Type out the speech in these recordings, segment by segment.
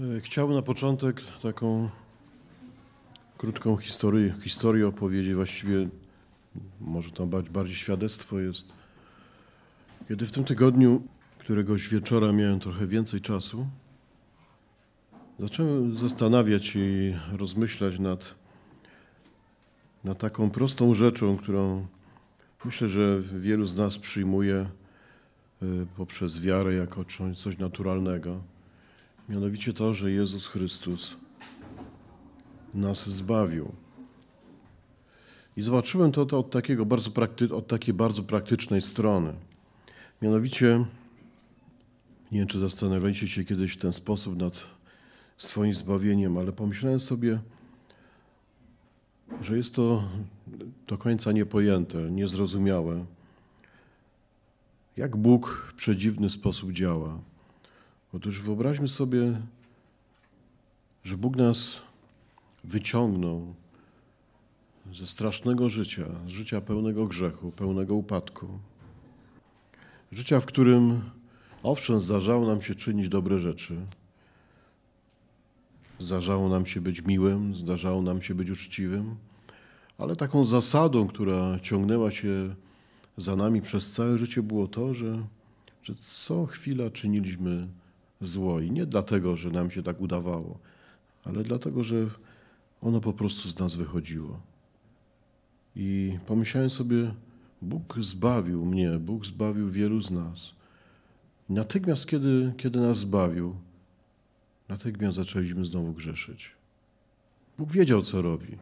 Y, chciałbym na początek taką krótką historię, historię opowiedzieć, właściwie może tam bardziej świadectwo jest. Kiedy w tym tygodniu, któregoś wieczora miałem trochę więcej czasu, zacząłem zastanawiać i rozmyślać nad, nad taką prostą rzeczą, którą myślę, że wielu z nas przyjmuje y, poprzez wiarę jako coś naturalnego mianowicie to, że Jezus Chrystus nas zbawił. I zobaczyłem to, to od, takiego bardzo prakty- od takiej bardzo praktycznej strony. Mianowicie, nie wiem, czy zastanawialiście się kiedyś w ten sposób nad swoim zbawieniem, ale pomyślałem sobie, że jest to do końca niepojęte, niezrozumiałe, jak Bóg w przedziwny sposób działa. Otóż wyobraźmy sobie, że Bóg nas wyciągnął ze strasznego życia, z życia pełnego grzechu, pełnego upadku. Życia, w którym owszem, zdarzało nam się czynić dobre rzeczy, zdarzało nam się być miłym, zdarzało nam się być uczciwym, ale taką zasadą, która ciągnęła się za nami przez całe życie, było to, że, że co chwila czyniliśmy zło. I nie dlatego, że nam się tak udawało, ale dlatego, że ono po prostu z nas wychodziło. I pomyślałem sobie, Bóg zbawił mnie, Bóg zbawił wielu z nas. I natychmiast, kiedy, kiedy nas zbawił, natychmiast zaczęliśmy znowu grzeszyć. Bóg wiedział, co robi.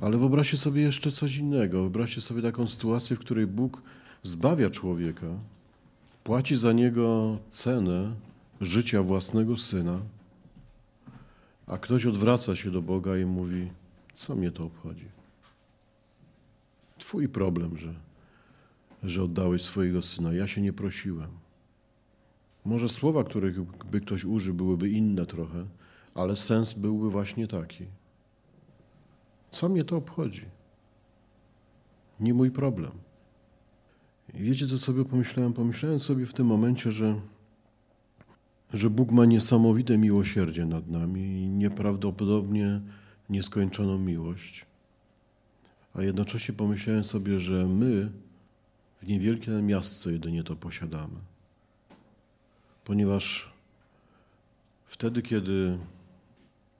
Ale wyobraźcie sobie jeszcze coś innego. Wyobraźcie sobie taką sytuację, w której Bóg zbawia człowieka, płaci za niego cenę życia własnego syna, a ktoś odwraca się do Boga i mówi: Co mnie to obchodzi? Twój problem, że, że oddałeś swojego syna. Ja się nie prosiłem. Może słowa, których by ktoś użył, byłyby inne trochę, ale sens byłby właśnie taki. Co mnie to obchodzi? Nie mój problem. Wiecie, co sobie pomyślałem? Pomyślałem sobie w tym momencie, że, że Bóg ma niesamowite miłosierdzie nad nami i nieprawdopodobnie nieskończoną miłość. A jednocześnie pomyślałem sobie, że my w niewielkim miasto jedynie to posiadamy. Ponieważ wtedy, kiedy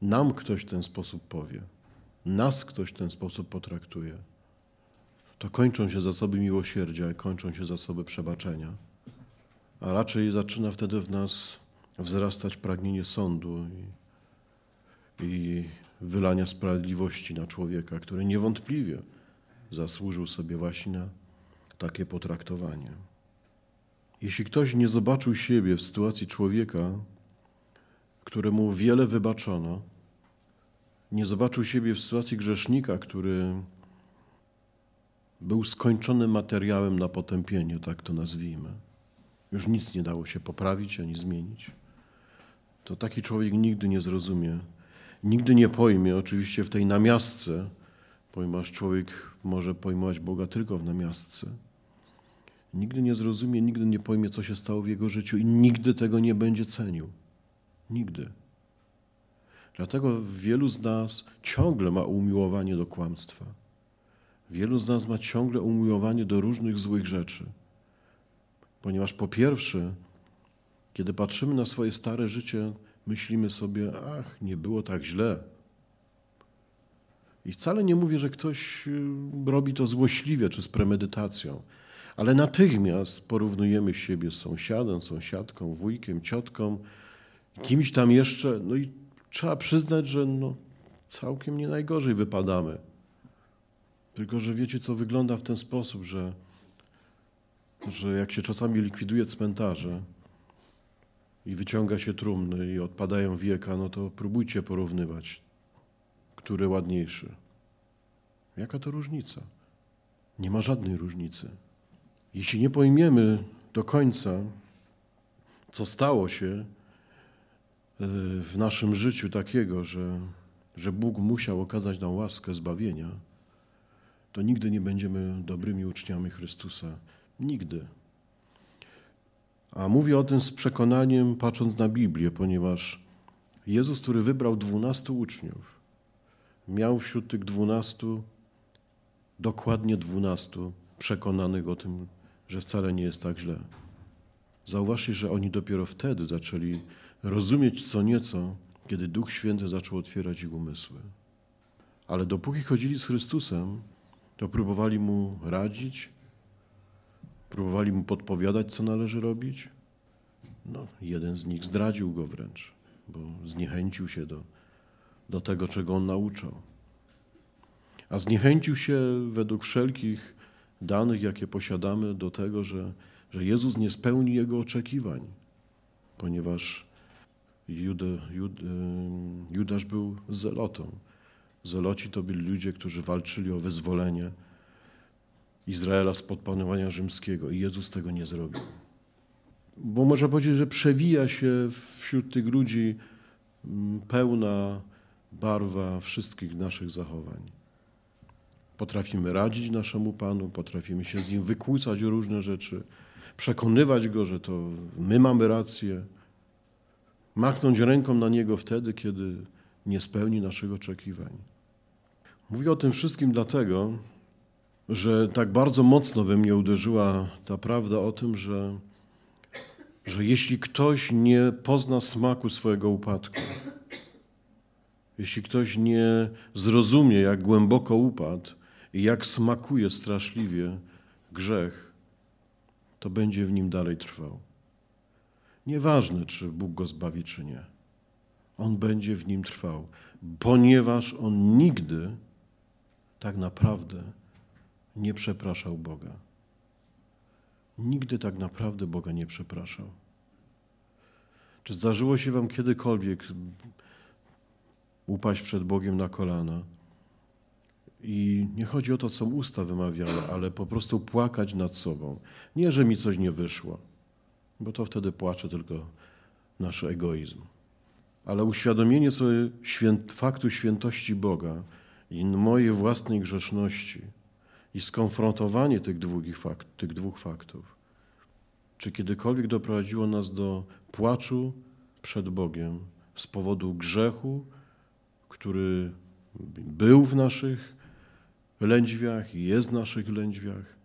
nam ktoś w ten sposób powie, nas ktoś w ten sposób potraktuje, to kończą się zasoby miłosierdzia, kończą się zasoby przebaczenia, a raczej zaczyna wtedy w nas wzrastać pragnienie sądu i, i wylania sprawiedliwości na człowieka, który niewątpliwie zasłużył sobie właśnie na takie potraktowanie. Jeśli ktoś nie zobaczył siebie w sytuacji człowieka, któremu wiele wybaczono, nie zobaczył siebie w sytuacji grzesznika, który był skończonym materiałem na potępienie, tak to nazwijmy. Już nic nie dało się poprawić ani zmienić. To taki człowiek nigdy nie zrozumie, nigdy nie pojmie, oczywiście w tej namiastce, ponieważ człowiek może pojmować Boga tylko w namiastce. Nigdy nie zrozumie, nigdy nie pojmie, co się stało w jego życiu i nigdy tego nie będzie cenił. Nigdy. Dlatego wielu z nas ciągle ma umiłowanie do kłamstwa Wielu z nas ma ciągle umiłowanie do różnych złych rzeczy, ponieważ po pierwsze, kiedy patrzymy na swoje stare życie, myślimy sobie, ach, nie było tak źle. I wcale nie mówię, że ktoś y, robi to złośliwie czy z premedytacją, ale natychmiast porównujemy siebie z sąsiadem, sąsiadką, wujkiem, ciotką, kimś tam jeszcze. No i trzeba przyznać, że no, całkiem nie najgorzej wypadamy. Tylko, że wiecie, co wygląda w ten sposób, że, że jak się czasami likwiduje cmentarze i wyciąga się trumny i odpadają wieka, no to próbujcie porównywać, który ładniejszy. Jaka to różnica? Nie ma żadnej różnicy. Jeśli nie pojmiemy do końca, co stało się e, w naszym życiu takiego, że, że Bóg musiał okazać nam łaskę zbawienia, to nigdy nie będziemy dobrymi uczniami Chrystusa. Nigdy. A mówię o tym z przekonaniem, patrząc na Biblię, ponieważ Jezus, który wybrał dwunastu uczniów, miał wśród tych dwunastu dokładnie dwunastu przekonanych o tym, że wcale nie jest tak źle. Zauważcie, że oni dopiero wtedy zaczęli rozumieć co nieco, kiedy Duch Święty zaczął otwierać ich umysły. Ale dopóki chodzili z Chrystusem, to próbowali mu radzić, próbowali mu podpowiadać, co należy robić. No, jeden z nich zdradził go wręcz, bo zniechęcił się do, do tego, czego on nauczał. A zniechęcił się według wszelkich danych, jakie posiadamy, do tego, że, że Jezus nie spełni jego oczekiwań, ponieważ Judasz był zelotą. Zeloci to byli ludzie, którzy walczyli o wyzwolenie Izraela spod panowania rzymskiego i Jezus tego nie zrobił. Bo można powiedzieć, że przewija się wśród tych ludzi mm, pełna barwa wszystkich naszych zachowań. Potrafimy radzić naszemu Panu, potrafimy się z Nim wykłócać o różne rzeczy, przekonywać Go, że to my mamy rację, machnąć ręką na Niego wtedy, kiedy nie spełni naszych oczekiwań. Mówię o tym wszystkim dlatego, że tak bardzo mocno we mnie uderzyła ta prawda o tym, że, że jeśli ktoś nie pozna smaku swojego upadku, jeśli ktoś nie zrozumie, jak głęboko upadł i jak smakuje straszliwie grzech, to będzie w nim dalej trwał. Nieważne, czy Bóg go zbawi, czy nie. On będzie w nim trwał, ponieważ on nigdy tak naprawdę nie przepraszał Boga. Nigdy tak naprawdę Boga nie przepraszał. Czy zdarzyło się Wam kiedykolwiek upaść przed Bogiem na kolana? I nie chodzi o to, co usta wymawiały, ale po prostu płakać nad sobą. Nie, że mi coś nie wyszło, bo to wtedy płacze tylko nasz egoizm. Ale uświadomienie sobie faktu świętości Boga, i mojej własnej grzeszności i skonfrontowanie tych dwóch, fakt, tych dwóch faktów, czy kiedykolwiek doprowadziło nas do płaczu przed Bogiem z powodu grzechu, który był w naszych lędźwiach i jest w naszych lędźwiach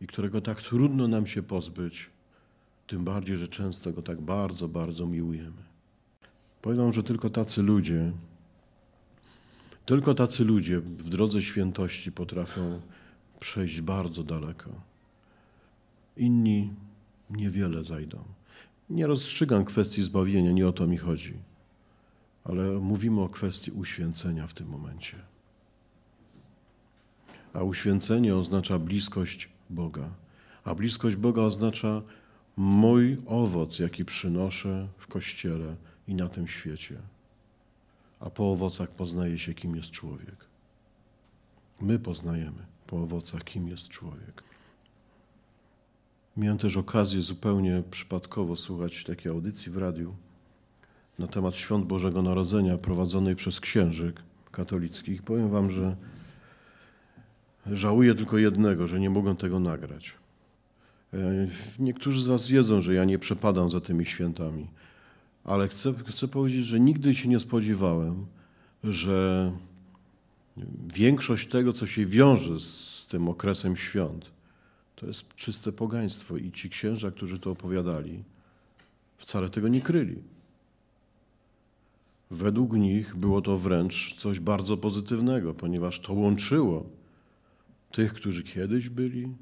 i którego tak trudno nam się pozbyć, tym bardziej, że często go tak bardzo, bardzo miłujemy. Powiem wam, że tylko tacy ludzie tylko tacy ludzie w drodze świętości potrafią przejść bardzo daleko. Inni niewiele zajdą. Nie rozstrzygam kwestii zbawienia, nie o to mi chodzi, ale mówimy o kwestii uświęcenia w tym momencie. A uświęcenie oznacza bliskość Boga, a bliskość Boga oznacza mój owoc, jaki przynoszę w kościele i na tym świecie a po owocach poznaje się, kim jest człowiek. My poznajemy po owocach, kim jest człowiek. Miałem też okazję zupełnie przypadkowo słuchać takiej audycji w radiu na temat świąt Bożego Narodzenia prowadzonej przez księżyk katolickich. Powiem wam, że żałuję tylko jednego, że nie mogę tego nagrać. E, niektórzy z was wiedzą, że ja nie przepadam za tymi świętami ale chcę, chcę powiedzieć, że nigdy się nie spodziewałem, że większość tego, co się wiąże z tym okresem świąt, to jest czyste pogaństwo i ci księża, którzy to opowiadali, wcale tego nie kryli. Według nich było to wręcz coś bardzo pozytywnego, ponieważ to łączyło tych, którzy kiedyś byli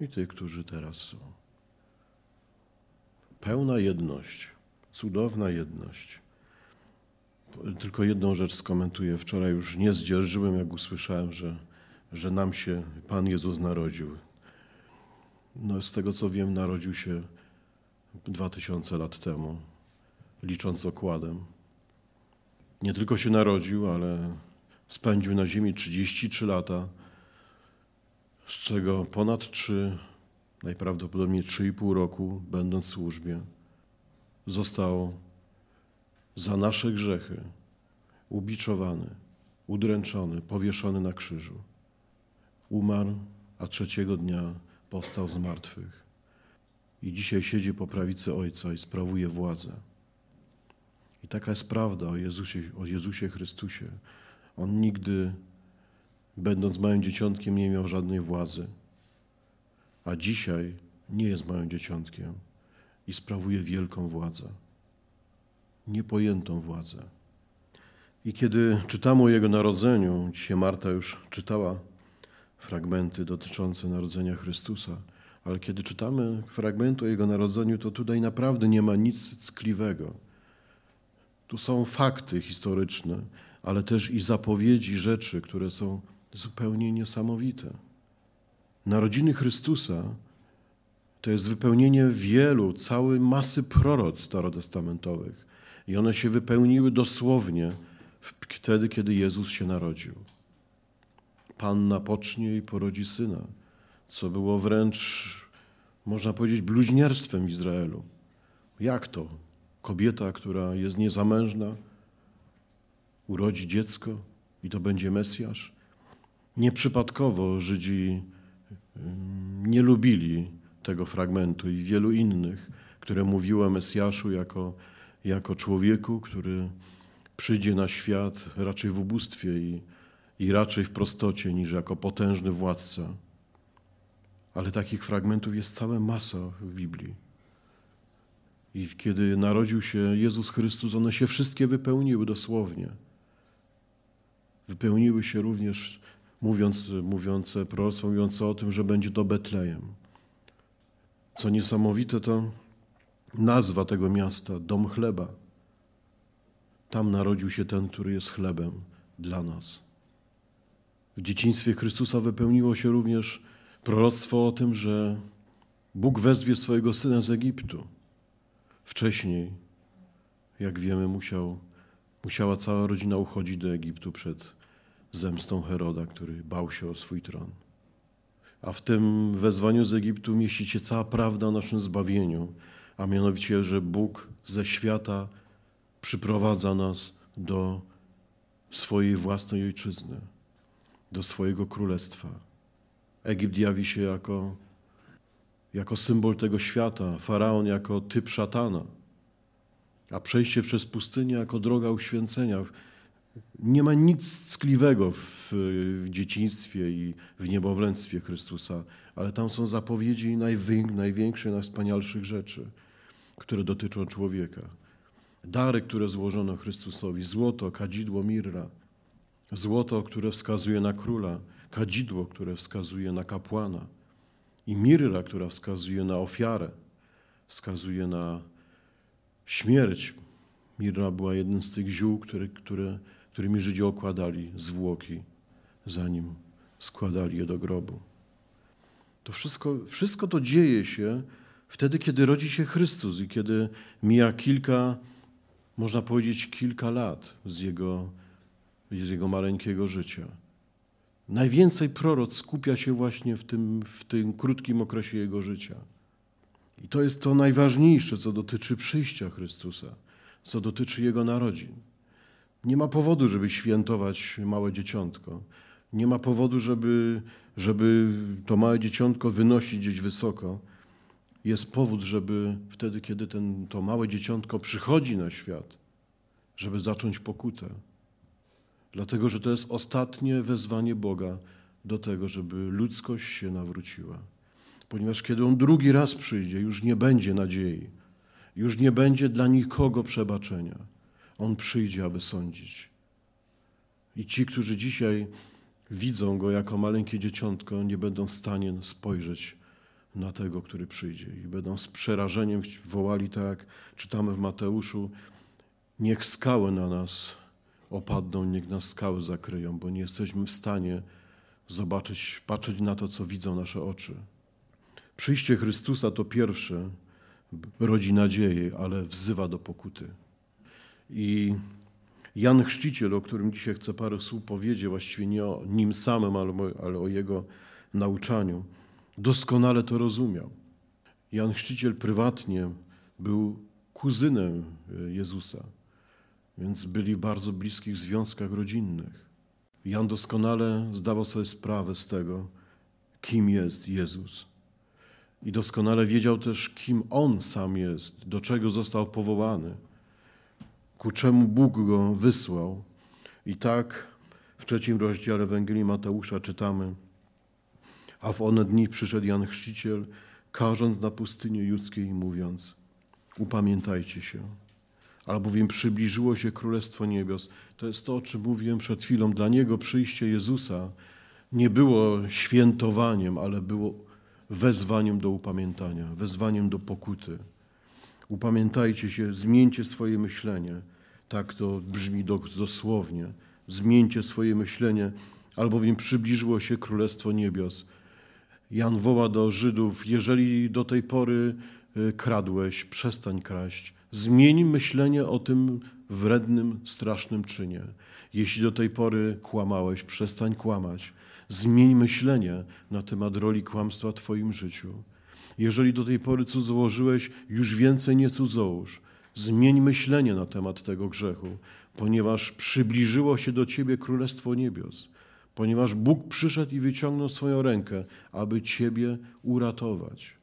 i tych, którzy teraz są. Pełna jedność. Cudowna jedność. Tylko jedną rzecz skomentuję. Wczoraj już nie zdzierżyłem, jak usłyszałem, że, że nam się Pan Jezus narodził. No, z tego co wiem, narodził się 2000 lat temu, licząc okładem. Nie tylko się narodził, ale spędził na Ziemi 33 lata, z czego ponad 3, najprawdopodobniej 3,5 roku, będąc w służbie został za nasze grzechy ubiczowany, udręczony, powieszony na krzyżu. Umarł, a trzeciego dnia powstał z martwych. I dzisiaj siedzi po prawicy Ojca i sprawuje władzę. I taka jest prawda o Jezusie, o Jezusie Chrystusie. On nigdy, będąc małym dzieciątkiem, nie miał żadnej władzy. A dzisiaj nie jest małym dzieciątkiem i sprawuje wielką władzę, niepojętą władzę. I kiedy czytamy o Jego narodzeniu, dzisiaj Marta już czytała fragmenty dotyczące narodzenia Chrystusa, ale kiedy czytamy fragment o Jego narodzeniu, to tutaj naprawdę nie ma nic ckliwego. Tu są fakty historyczne, ale też i zapowiedzi rzeczy, które są zupełnie niesamowite. Narodziny Chrystusa to jest wypełnienie wielu, całej masy proroc starotestamentowych. I one się wypełniły dosłownie wtedy, kiedy Jezus się narodził. Panna pocznie i porodzi syna, co było wręcz, można powiedzieć, bluźnierstwem Izraelu. Jak to? Kobieta, która jest niezamężna, urodzi dziecko i to będzie Mesjasz? Nieprzypadkowo Żydzi mm, nie lubili tego fragmentu i wielu innych, które mówiły o Mesjaszu jako, jako człowieku, który przyjdzie na świat raczej w ubóstwie i, i raczej w prostocie niż jako potężny władca. Ale takich fragmentów jest cała masa w Biblii. I kiedy narodził się Jezus Chrystus, one się wszystkie wypełniły dosłownie. Wypełniły się również mówiąc, mówiące proroctwo mówiące o tym, że będzie to Betlejem. Co niesamowite to nazwa tego miasta, dom chleba. Tam narodził się ten, który jest chlebem dla nas. W dzieciństwie Chrystusa wypełniło się również proroctwo o tym, że Bóg wezwie swojego syna z Egiptu. Wcześniej, jak wiemy, musiał, musiała cała rodzina uchodzić do Egiptu przed zemstą Heroda, który bał się o swój tron a w tym wezwaniu z Egiptu mieści się cała prawda o naszym zbawieniu, a mianowicie, że Bóg ze świata przyprowadza nas do swojej własnej ojczyzny, do swojego królestwa. Egipt jawi się jako, jako symbol tego świata, faraon jako typ szatana, a przejście przez pustynię jako droga uświęcenia nie ma nic ckliwego w, w dzieciństwie i w niebowlęctwie Chrystusa, ale tam są zapowiedzi najwię, największych, najwspanialszych rzeczy, które dotyczą człowieka. Dary, które złożono Chrystusowi, złoto, kadzidło, mirra, złoto, które wskazuje na króla, kadzidło, które wskazuje na kapłana i mirra, która wskazuje na ofiarę, wskazuje na śmierć. Mirra była jednym z tych ziół, które, które którymi Żydzi okładali zwłoki, zanim składali je do grobu. To wszystko, wszystko to dzieje się wtedy, kiedy rodzi się Chrystus i kiedy mija kilka, można powiedzieć, kilka lat z jego, z jego maleńkiego życia. Najwięcej proroc skupia się właśnie w tym, w tym krótkim okresie jego życia. I to jest to najważniejsze, co dotyczy przyjścia Chrystusa, co dotyczy jego narodzin. Nie ma powodu, żeby świętować małe dzieciątko. Nie ma powodu, żeby, żeby to małe dzieciątko wynosić gdzieś wysoko. Jest powód, żeby wtedy, kiedy ten, to małe dzieciątko przychodzi na świat, żeby zacząć pokutę. Dlatego, że to jest ostatnie wezwanie Boga do tego, żeby ludzkość się nawróciła. Ponieważ kiedy On drugi raz przyjdzie, już nie będzie nadziei, już nie będzie dla nikogo przebaczenia. On przyjdzie, aby sądzić. I ci, którzy dzisiaj widzą go jako maleńkie dzieciątko, nie będą w stanie spojrzeć na tego, który przyjdzie. I będą z przerażeniem wołali tak, czytamy w Mateuszu, niech skały na nas opadną, niech nas skały zakryją, bo nie jesteśmy w stanie zobaczyć, patrzeć na to, co widzą nasze oczy. Przyjście Chrystusa to pierwsze rodzi nadzieję, ale wzywa do pokuty. I Jan Chrzciciel, o którym dzisiaj chcę parę słów powiedzieć, właściwie nie o nim samym, ale o jego nauczaniu, doskonale to rozumiał. Jan Chrzciciel prywatnie był kuzynem e, Jezusa, więc byli w bardzo bliskich związkach rodzinnych. Jan doskonale zdawał sobie sprawę z tego, kim jest Jezus. I doskonale wiedział też, kim on sam jest, do czego został powołany ku czemu Bóg go wysłał. I tak w trzecim rozdziale Ewangelii Mateusza czytamy, a w one dni przyszedł Jan Chrzciciel, każąc na pustyni judzkiej mówiąc, upamiętajcie się, albowiem przybliżyło się Królestwo Niebios. To jest to, o czym mówiłem przed chwilą. Dla Niego przyjście Jezusa nie było świętowaniem, ale było wezwaniem do upamiętania, wezwaniem do pokuty. Upamiętajcie się, zmieńcie swoje myślenie – tak to brzmi dosłownie, zmieńcie swoje myślenie, albowiem przybliżyło się Królestwo Niebios. Jan woła do Żydów, jeżeli do tej pory y, kradłeś, przestań kraść. Zmień myślenie o tym wrednym, strasznym czynie. Jeśli do tej pory kłamałeś, przestań kłamać. Zmień myślenie na temat roli kłamstwa w Twoim życiu. Jeżeli do tej pory cudzołożyłeś, już więcej nie cudzołóż. Zmień myślenie na temat tego grzechu, ponieważ przybliżyło się do Ciebie Królestwo Niebios, ponieważ Bóg przyszedł i wyciągnął swoją rękę, aby Ciebie uratować.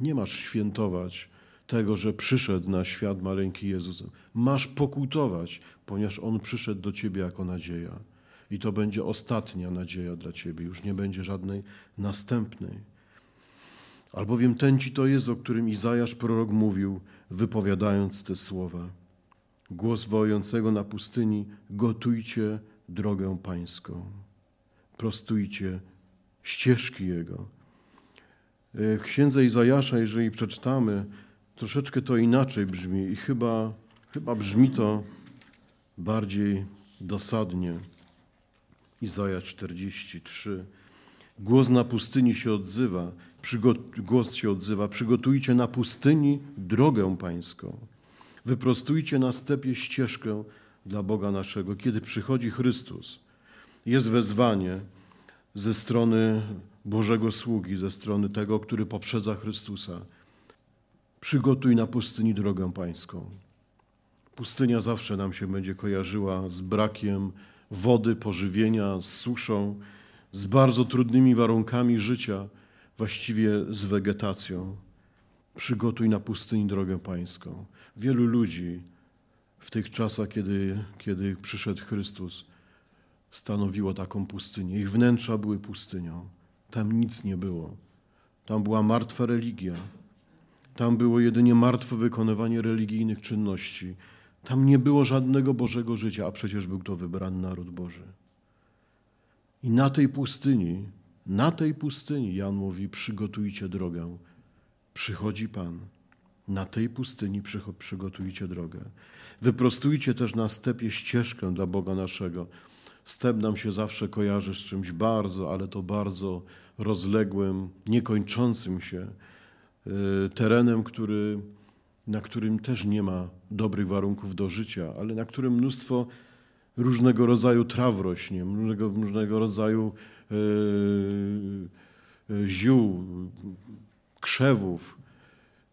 Nie masz świętować tego, że przyszedł na świat maleńki Jezus. Masz pokutować, ponieważ On przyszedł do Ciebie jako nadzieja. I to będzie ostatnia nadzieja dla Ciebie, już nie będzie żadnej następnej. Albowiem ten ci to jest, o którym Izajasz prorok mówił, wypowiadając te słowa. Głos wojącego na pustyni, gotujcie drogę pańską, prostujcie ścieżki jego. W e, księdze Izajasza, jeżeli przeczytamy, troszeczkę to inaczej brzmi i chyba, chyba brzmi to bardziej dosadnie. Izaja 43. Głos na pustyni się odzywa głos się odzywa, przygotujcie na pustyni drogę pańską, wyprostujcie na stepie ścieżkę dla Boga naszego. Kiedy przychodzi Chrystus, jest wezwanie ze strony Bożego sługi, ze strony tego, który poprzedza Chrystusa. Przygotuj na pustyni drogę pańską. Pustynia zawsze nam się będzie kojarzyła z brakiem wody, pożywienia, z suszą, z bardzo trudnymi warunkami życia – właściwie z wegetacją. Przygotuj na pustyni drogę pańską. Wielu ludzi w tych czasach, kiedy, kiedy przyszedł Chrystus, stanowiło taką pustynię. Ich wnętrza były pustynią. Tam nic nie było. Tam była martwa religia. Tam było jedynie martwe wykonywanie religijnych czynności. Tam nie było żadnego Bożego życia, a przecież był to wybrany naród Boży. I na tej pustyni na tej pustyni, Jan mówi, przygotujcie drogę. Przychodzi Pan. Na tej pustyni przygotujcie drogę. Wyprostujcie też na stepie ścieżkę dla Boga naszego. Step nam się zawsze kojarzy z czymś bardzo, ale to bardzo rozległym, niekończącym się e, terenem, który, na którym też nie ma dobrych warunków do życia, ale na którym mnóstwo różnego rodzaju traw rośnie, różnego, różnego rodzaju Yy, yy, ziół, krzewów.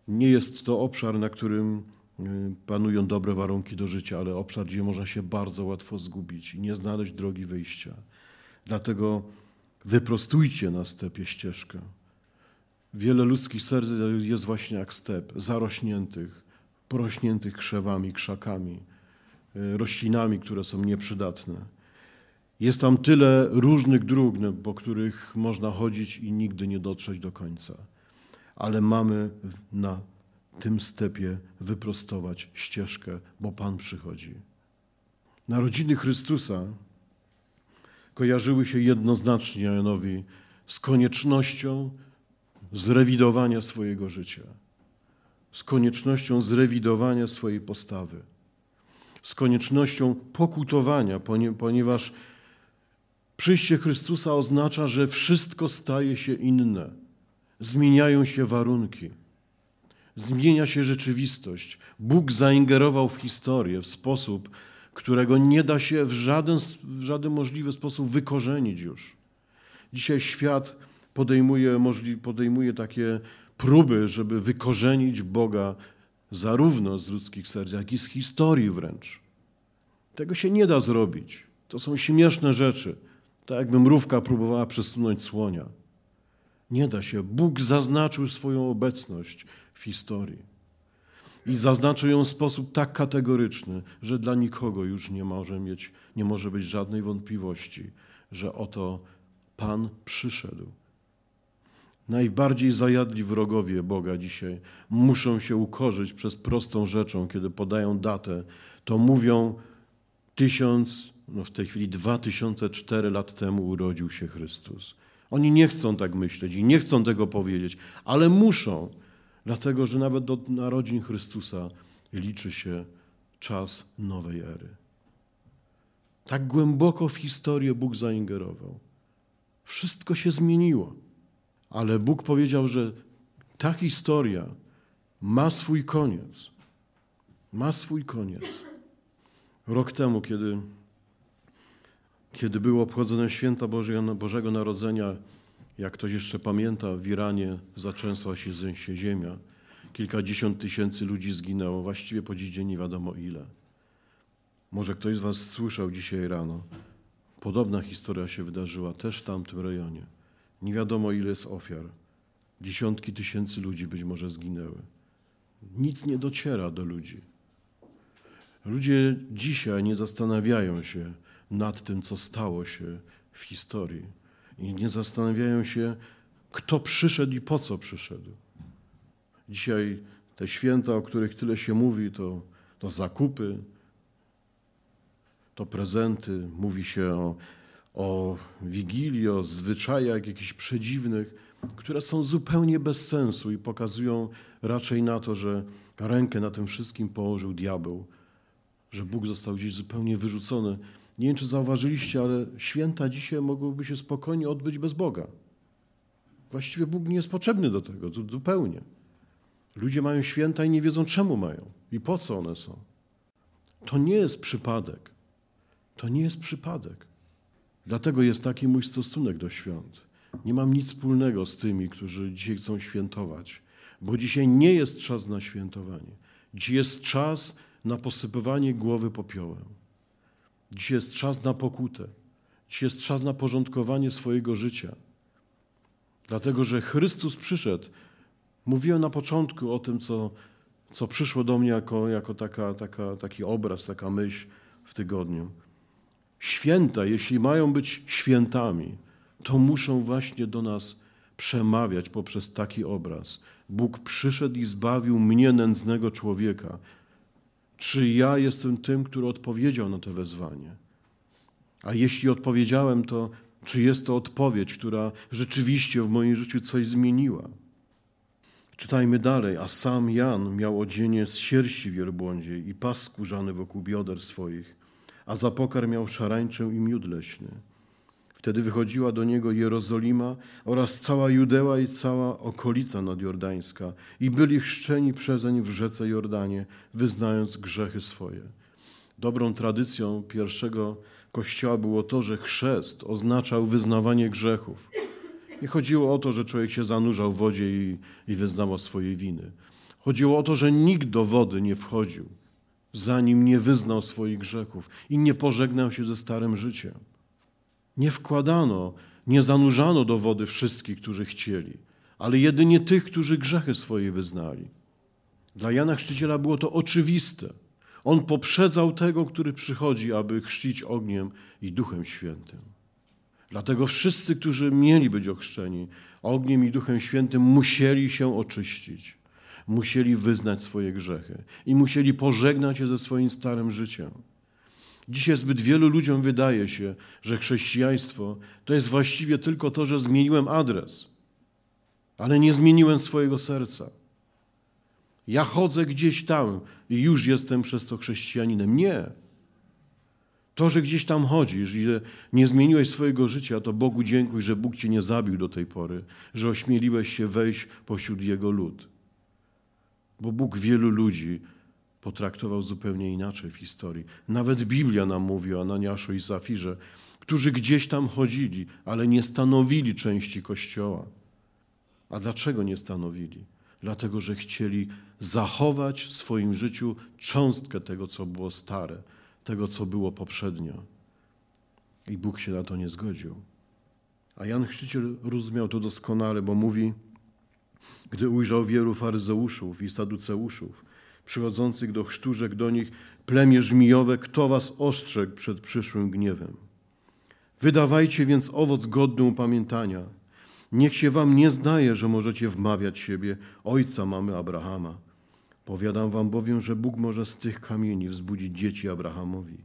Nie jest to obszar, na którym yy, panują dobre warunki do życia, ale obszar, gdzie można się bardzo łatwo zgubić i nie znaleźć drogi wyjścia. Dlatego wyprostujcie na stepie ścieżkę. Wiele ludzkich serc jest właśnie jak step, zarośniętych, porośniętych krzewami, krzakami, roślinami, które są nieprzydatne. Jest tam tyle różnych dróg, no, po których można chodzić i nigdy nie dotrzeć do końca. Ale mamy na tym stepie wyprostować ścieżkę, bo Pan przychodzi. Narodziny Chrystusa kojarzyły się jednoznacznie Janowi z koniecznością zrewidowania swojego życia, z koniecznością zrewidowania swojej postawy, z koniecznością pokutowania, ponieważ Przyjście Chrystusa oznacza, że wszystko staje się inne. Zmieniają się warunki. Zmienia się rzeczywistość. Bóg zaingerował w historię w sposób, którego nie da się w żaden, w żaden możliwy sposób wykorzenić już. Dzisiaj świat podejmuje, podejmuje takie próby, żeby wykorzenić Boga zarówno z ludzkich serc, jak i z historii wręcz. Tego się nie da zrobić. To są śmieszne rzeczy tak jakby mrówka próbowała przesunąć słonia. Nie da się. Bóg zaznaczył swoją obecność w historii. I zaznaczył ją w sposób tak kategoryczny, że dla nikogo już nie może, mieć, nie może być żadnej wątpliwości, że oto Pan przyszedł. Najbardziej zajadli wrogowie Boga dzisiaj muszą się ukorzyć przez prostą rzeczą, kiedy podają datę, to mówią 1000 no w tej chwili 2004 lat temu urodził się Chrystus. Oni nie chcą tak myśleć i nie chcą tego powiedzieć, ale muszą, dlatego że nawet do narodzin Chrystusa liczy się czas nowej ery. Tak głęboko w historię Bóg zaingerował. Wszystko się zmieniło, ale Bóg powiedział, że ta historia ma swój koniec. Ma swój koniec. Rok temu, kiedy kiedy było obchodzone święta Bożego, Narodzenia, jak ktoś jeszcze pamięta, w Iranie zaczęła się, się ziemia. Kilkadziesiąt tysięcy ludzi zginęło, właściwie po dziś dzień nie wiadomo ile. Może ktoś z Was słyszał dzisiaj rano. Podobna historia się wydarzyła też w tamtym rejonie. Nie wiadomo ile jest ofiar. Dziesiątki tysięcy ludzi być może zginęły. Nic nie dociera do ludzi. Ludzie dzisiaj nie zastanawiają się, nad tym, co stało się w historii. I nie zastanawiają się, kto przyszedł i po co przyszedł. Dzisiaj te święta, o których tyle się mówi, to, to zakupy, to prezenty, mówi się o, o wigilii, o zwyczajach jakichś przedziwnych, które są zupełnie bez sensu i pokazują raczej na to, że rękę na tym wszystkim położył diabeł, że Bóg został gdzieś zupełnie wyrzucony nie wiem, czy zauważyliście, ale święta dzisiaj mogłyby się spokojnie odbyć bez Boga. Właściwie Bóg nie jest potrzebny do tego, zupełnie. Ludzie mają święta i nie wiedzą, czemu mają i po co one są. To nie jest przypadek. To nie jest przypadek. Dlatego jest taki mój stosunek do świąt. Nie mam nic wspólnego z tymi, którzy dzisiaj chcą świętować, bo dzisiaj nie jest czas na świętowanie. Dziś jest czas na posypywanie głowy popiołem. Dziś jest czas na pokutę. Dziś jest czas na porządkowanie swojego życia. Dlatego, że Chrystus przyszedł. Mówiłem na początku o tym, co, co przyszło do mnie jako, jako taka, taka, taki obraz, taka myśl w tygodniu. Święta, jeśli mają być świętami, to muszą właśnie do nas przemawiać poprzez taki obraz. Bóg przyszedł i zbawił mnie, nędznego człowieka czy ja jestem tym, który odpowiedział na to wezwanie. A jeśli odpowiedziałem, to czy jest to odpowiedź, która rzeczywiście w moim życiu coś zmieniła? Czytajmy dalej. A sam Jan miał odzienie z sierści wielbłądziej i pas skórzany wokół bioder swoich, a za pokar miał szarańczę i miód leśny. Wtedy wychodziła do niego Jerozolima oraz cała Judea i cała okolica nadjordańska i byli chrzczeni przezeń w rzece Jordanie, wyznając grzechy swoje. Dobrą tradycją pierwszego kościoła było to, że chrzest oznaczał wyznawanie grzechów. Nie chodziło o to, że człowiek się zanurzał w wodzie i, i wyznawał swoje winy. Chodziło o to, że nikt do wody nie wchodził, zanim nie wyznał swoich grzechów i nie pożegnał się ze starym życiem. Nie wkładano, nie zanurzano do wody wszystkich, którzy chcieli, ale jedynie tych, którzy grzechy swoje wyznali. Dla Jana Chrzciciela było to oczywiste. On poprzedzał tego, który przychodzi, aby chrzcić ogniem i Duchem Świętym. Dlatego wszyscy, którzy mieli być ochrzczeni ogniem i Duchem Świętym, musieli się oczyścić, musieli wyznać swoje grzechy i musieli pożegnać się ze swoim starym życiem. Dzisiaj zbyt wielu ludziom wydaje się, że chrześcijaństwo to jest właściwie tylko to, że zmieniłem adres, ale nie zmieniłem swojego serca. Ja chodzę gdzieś tam i już jestem przez to chrześcijaninem. Nie. To, że gdzieś tam chodzisz i że nie zmieniłeś swojego życia, to Bogu dziękuj, że Bóg cię nie zabił do tej pory, że ośmieliłeś się wejść pośród Jego lud. Bo Bóg wielu ludzi potraktował zupełnie inaczej w historii. Nawet Biblia nam mówi o Ananiaszu i Zafirze, którzy gdzieś tam chodzili, ale nie stanowili części Kościoła. A dlaczego nie stanowili? Dlatego, że chcieli zachować w swoim życiu cząstkę tego, co było stare, tego, co było poprzednio. I Bóg się na to nie zgodził. A Jan Chrzciciel rozumiał to doskonale, bo mówi, gdy ujrzał wielu faryzeuszów i saduceuszów, przychodzących do chrztużek do nich, plemię żmijowe, kto was ostrzegł przed przyszłym gniewem? Wydawajcie więc owoc godny upamiętania. Niech się wam nie zdaje, że możecie wmawiać siebie, ojca mamy Abrahama. Powiadam wam bowiem, że Bóg może z tych kamieni wzbudzić dzieci Abrahamowi.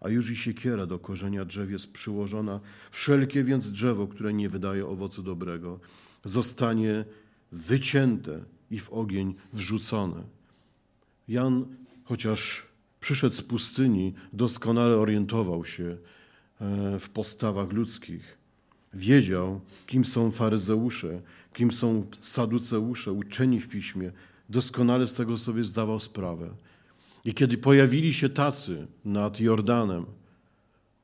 A już i siekiera do korzenia drzew jest przyłożona, wszelkie więc drzewo, które nie wydaje owocu dobrego, zostanie wycięte i w ogień wrzucone. Jan, chociaż przyszedł z pustyni, doskonale orientował się e, w postawach ludzkich. Wiedział, kim są faryzeusze, kim są saduceusze, uczeni w piśmie. Doskonale z tego sobie zdawał sprawę. I kiedy pojawili się tacy nad Jordanem,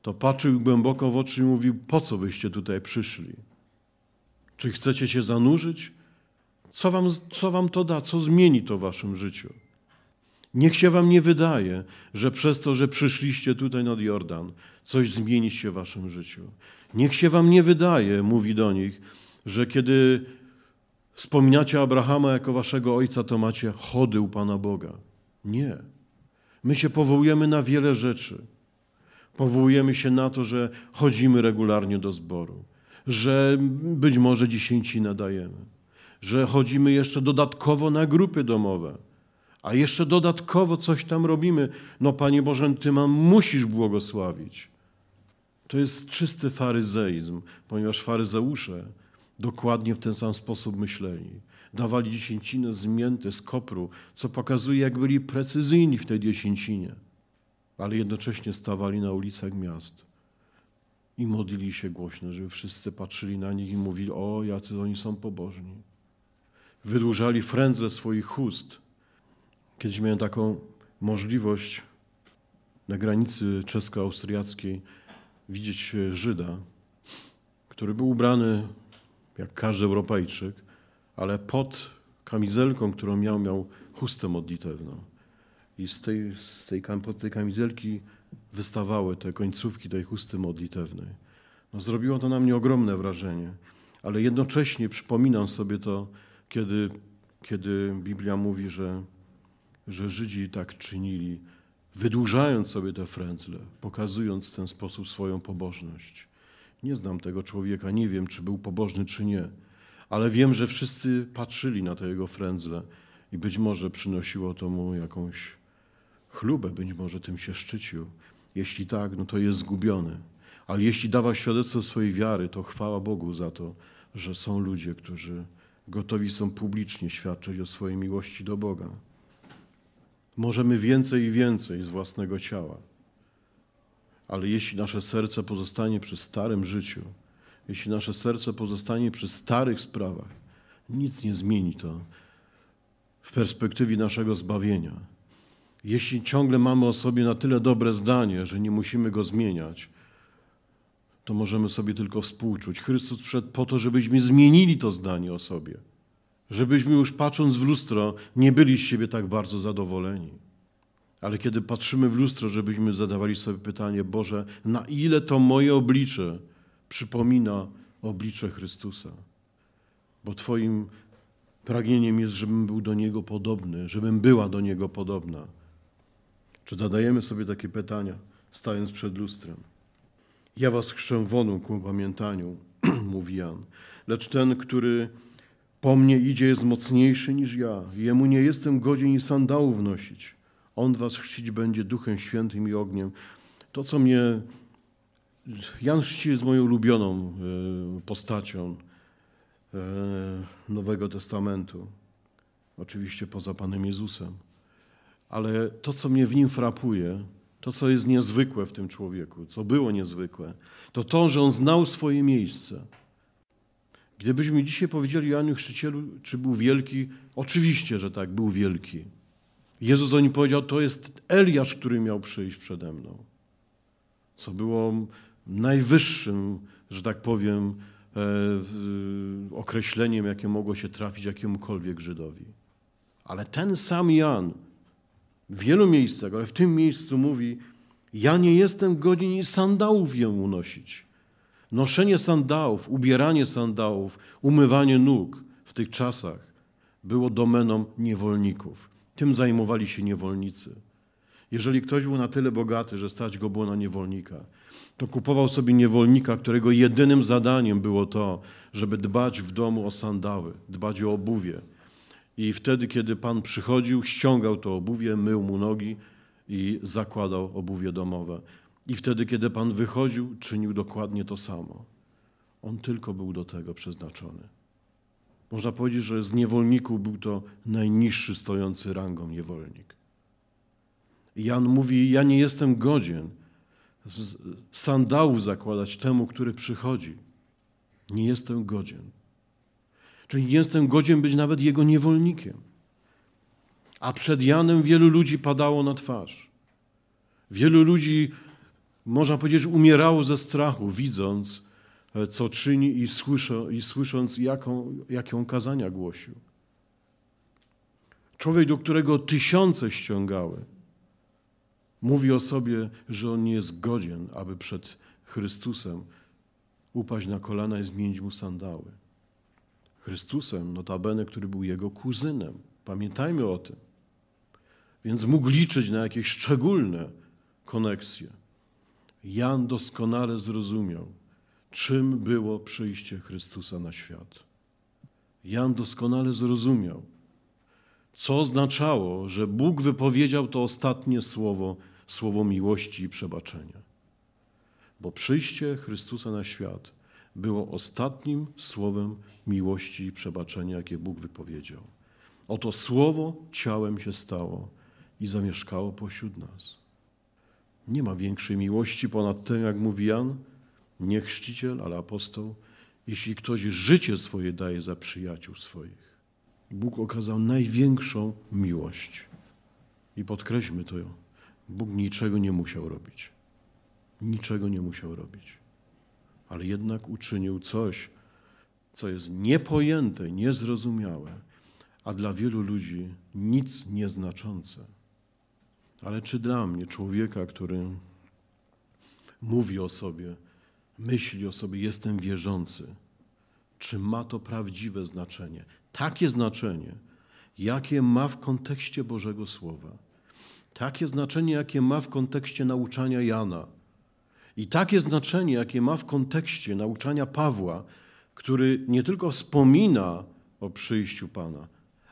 to patrzył głęboko w oczy i mówił: Po co wyście tutaj przyszli? Czy chcecie się zanurzyć? Co wam, co wam to da? Co zmieni to w waszym życiu? Niech się wam nie wydaje, że przez to, że przyszliście tutaj nad Jordan, coś zmieni się w waszym życiu. Niech się wam nie wydaje, mówi do nich, że kiedy wspominacie Abrahama jako waszego ojca, to macie chody u Pana Boga. Nie. My się powołujemy na wiele rzeczy. Powołujemy się na to, że chodzimy regularnie do zboru, że być może dziesięci nadajemy, że chodzimy jeszcze dodatkowo na grupy domowe a jeszcze dodatkowo coś tam robimy. No, Panie Boże, Ty mam musisz błogosławić. To jest czysty faryzeizm, ponieważ faryzeusze dokładnie w ten sam sposób myśleli. Dawali dziesięcinę z mięty, z kopru, co pokazuje, jak byli precyzyjni w tej dziesięcinie, ale jednocześnie stawali na ulicach miast i modlili się głośno, żeby wszyscy patrzyli na nich i mówili: O, jacy oni są pobożni. Wydłużali frędzle swoich chust Kiedyś miałem taką możliwość na granicy czesko-austriackiej widzieć e, Żyda, który był ubrany jak każdy Europejczyk, ale pod kamizelką, którą miał, miał chustę modlitewną. I z tej, z tej, pod tej kamizelki wystawały te końcówki tej chusty modlitewnej. No, zrobiło to na mnie ogromne wrażenie, ale jednocześnie przypominam sobie to, kiedy, kiedy Biblia mówi, że że Żydzi tak czynili, wydłużając sobie te frędzle, pokazując w ten sposób swoją pobożność. Nie znam tego człowieka, nie wiem, czy był pobożny, czy nie, ale wiem, że wszyscy patrzyli na te jego frędzle i być może przynosiło to mu jakąś chlubę, być może tym się szczycił. Jeśli tak, no to jest zgubiony. Ale jeśli dawał świadectwo swojej wiary, to chwała Bogu za to, że są ludzie, którzy gotowi są publicznie świadczyć o swojej miłości do Boga. Możemy więcej i więcej z własnego ciała. Ale jeśli nasze serce pozostanie przy starym życiu, jeśli nasze serce pozostanie przy starych sprawach, nic nie zmieni to w perspektywie naszego zbawienia. Jeśli ciągle mamy o sobie na tyle dobre zdanie, że nie musimy go zmieniać, to możemy sobie tylko współczuć. Chrystus wszedł po to, żebyśmy zmienili to zdanie o sobie żebyśmy już patrząc w lustro nie byli z siebie tak bardzo zadowoleni. Ale kiedy patrzymy w lustro, żebyśmy zadawali sobie pytanie, Boże, na ile to moje oblicze przypomina oblicze Chrystusa? Bo Twoim pragnieniem jest, żebym był do Niego podobny, żebym była do Niego podobna. Czy zadajemy sobie takie pytania, stając przed lustrem? Ja was chrzczę wodą ku pamiętaniu, mówi Jan, lecz ten, który po mnie idzie jest mocniejszy niż ja. Jemu nie jestem godzien i sandałów nosić. On was chrzcić będzie duchem świętym i ogniem. To, co mnie... Jan Chrzci jest moją ulubioną e, postacią e, Nowego Testamentu. Oczywiście poza Panem Jezusem. Ale to, co mnie w nim frapuje, to, co jest niezwykłe w tym człowieku, co było niezwykłe, to to, że on znał swoje miejsce – Gdybyśmy dzisiaj powiedzieli Janu Chrzcicielu, czy był wielki, oczywiście, że tak, był wielki. Jezus o nim powiedział, to jest Eliasz, który miał przyjść przede mną. Co było najwyższym, że tak powiem, e, określeniem, jakie mogło się trafić jakiemukolwiek Żydowi. Ale ten sam Jan w wielu miejscach, ale w tym miejscu mówi, ja nie jestem godzin i sandałów ją unosić. Noszenie sandałów, ubieranie sandałów, umywanie nóg w tych czasach było domeną niewolników. Tym zajmowali się niewolnicy. Jeżeli ktoś był na tyle bogaty, że stać go było na niewolnika, to kupował sobie niewolnika, którego jedynym zadaniem było to, żeby dbać w domu o sandały, dbać o obuwie. I wtedy, kiedy pan przychodził, ściągał to obuwie, mył mu nogi i zakładał obuwie domowe. I wtedy, kiedy Pan wychodził, czynił dokładnie to samo. On tylko był do tego przeznaczony. Można powiedzieć, że z niewolników był to najniższy stojący rangą niewolnik. Jan mówi: Ja nie jestem godzien sandałów zakładać temu, który przychodzi. Nie jestem godzien. Czyli nie jestem godzien być nawet jego niewolnikiem. A przed Janem wielu ludzi padało na twarz. Wielu ludzi można powiedzieć, umierało ze strachu, widząc, e, co czyni i, i słysząc, jaką, jaką kazania głosił. Człowiek, do którego tysiące ściągały, mówi o sobie, że on nie jest godzien, aby przed Chrystusem upaść na kolana i zmienić mu sandały. Chrystusem, notabene, który był jego kuzynem. Pamiętajmy o tym. Więc mógł liczyć na jakieś szczególne koneksje. Jan doskonale zrozumiał, czym było przyjście Chrystusa na świat. Jan doskonale zrozumiał, co oznaczało, że Bóg wypowiedział to ostatnie słowo, słowo miłości i przebaczenia. Bo przyjście Chrystusa na świat było ostatnim słowem miłości i przebaczenia, jakie Bóg wypowiedział. Oto słowo ciałem się stało i zamieszkało pośród nas. Nie ma większej miłości ponad tym, jak mówi Jan, nie chrzciciel, ale apostoł, jeśli ktoś życie swoje daje za przyjaciół swoich. Bóg okazał największą miłość. I podkreślmy to, Bóg niczego nie musiał robić. Niczego nie musiał robić. Ale jednak uczynił coś, co jest niepojęte, niezrozumiałe, a dla wielu ludzi nic nieznaczące. Ale czy dla mnie, człowieka, który mówi o sobie, myśli o sobie, jestem wierzący, czy ma to prawdziwe znaczenie? Takie znaczenie, jakie ma w kontekście Bożego Słowa. Takie znaczenie, jakie ma w kontekście nauczania Jana. I takie znaczenie, jakie ma w kontekście nauczania Pawła, który nie tylko wspomina o przyjściu Pana,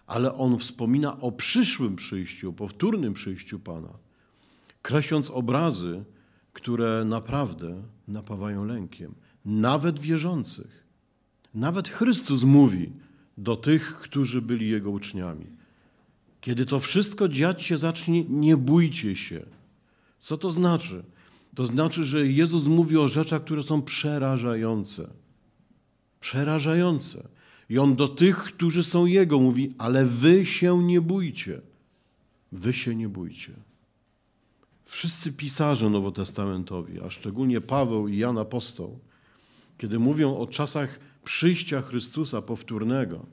ale on wspomina o przyszłym przyjściu, powtórnym przyjściu Pana, kreśląc obrazy, które naprawdę napawają lękiem, nawet wierzących. Nawet Chrystus mówi do tych, którzy byli Jego uczniami. Kiedy to wszystko dziać się zacznie, nie bójcie się. Co to znaczy? To znaczy, że Jezus mówi o rzeczach, które są przerażające. Przerażające. I on do tych, którzy są Jego, mówi: Ale wy się nie bójcie. Wy się nie bójcie. Wszyscy pisarze nowotestamentowi, a szczególnie Paweł i Jan Apostoł, kiedy mówią o czasach przyjścia Chrystusa powtórnego,